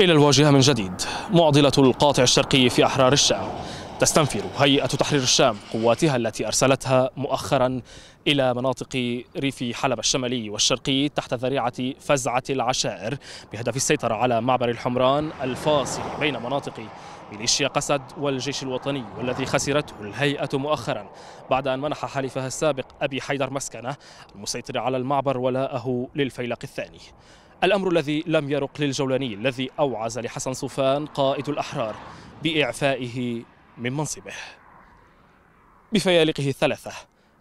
إلى الواجهة من جديد معضلة القاطع الشرقي في أحرار الشام تستنفر هيئة تحرير الشام قواتها التي أرسلتها مؤخرا إلى مناطق ريف حلب الشمالي والشرقي تحت ذريعة فزعة العشائر بهدف السيطرة على معبر الحمران الفاصل بين مناطق ميليشيا قسد والجيش الوطني والذي خسرته الهيئة مؤخرا بعد أن منح حليفها السابق أبي حيدر مسكنة المسيطر على المعبر ولاءه للفيلق الثاني الأمر الذي لم يرق للجولاني الذي أوعز لحسن صوفان قائد الأحرار بإعفائه من منصبه بفيالقه الثلاثة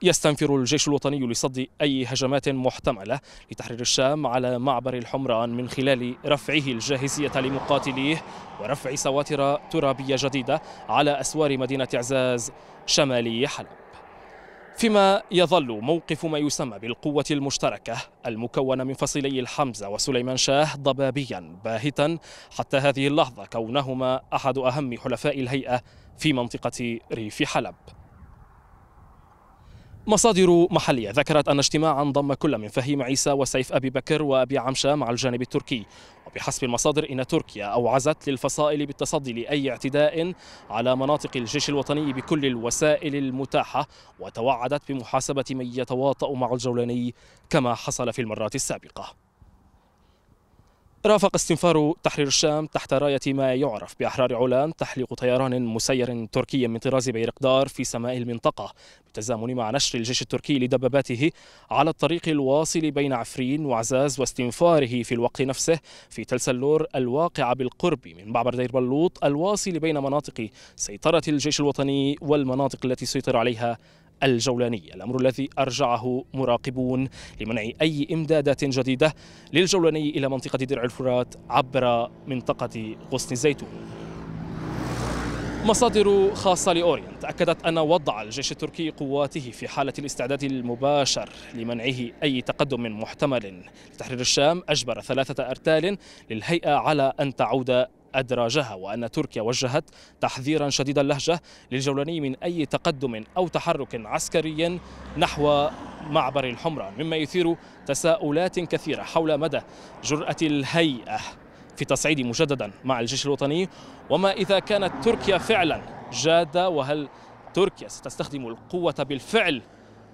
يستنفر الجيش الوطني لصد أي هجمات محتملة لتحرير الشام على معبر الحمران من خلال رفعه الجاهزية لمقاتليه ورفع سواتر ترابية جديدة على أسوار مدينة إعزاز شمالي حلب فيما يظل موقف ما يسمى بالقوة المشتركة المكونة من فصيلي الحمزة وسليمان شاه ضبابيا باهتا حتى هذه اللحظة كونهما أحد أهم حلفاء الهيئة في منطقة ريف حلب مصادر محلية ذكرت أن اجتماعا ضم كل من فهيم عيسى وسيف أبي بكر وأبي عمشة مع الجانب التركي وبحسب المصادر إن تركيا أوعزت للفصائل بالتصدي لأي اعتداء على مناطق الجيش الوطني بكل الوسائل المتاحة وتوعدت بمحاسبة من يتواطأ مع الجولاني كما حصل في المرات السابقة رافق استنفار تحرير الشام تحت راية ما يعرف بأحرار علان تحليق طيران مسير تركي من طراز بيرقدار في سماء المنطقة بالتزامن مع نشر الجيش التركي لدباباته على الطريق الواصل بين عفرين وعزاز واستنفاره في الوقت نفسه في تلسلور الواقع بالقرب من معبر دير بلوط الواصل بين مناطق سيطرة الجيش الوطني والمناطق التي سيطر عليها الجولاني الأمر الذي أرجعه مراقبون لمنع أي إمدادات جديدة للجولاني إلى منطقة درع الفرات عبر منطقة غصن الزيتون مصادر خاصة لأورينت أكدت أن وضع الجيش التركي قواته في حالة الاستعداد المباشر لمنعه أي تقدم محتمل لتحرير الشام أجبر ثلاثة أرتال للهيئة على أن تعود أدراجها وأن تركيا وجهت تحذيرا شديد اللهجة للجولاني من أي تقدم أو تحرك عسكري نحو معبر الحمران مما يثير تساؤلات كثيرة حول مدى جرأة الهيئة في تصعيد مجددا مع الجيش الوطني وما إذا كانت تركيا فعلا جادة وهل تركيا ستستخدم القوة بالفعل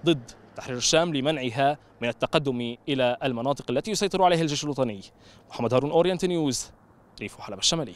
ضد تحرير الشام لمنعها من التقدم إلى المناطق التي يسيطر عليها الجيش الوطني محمد هارون أورينت نيوز ريف حلب الشمالي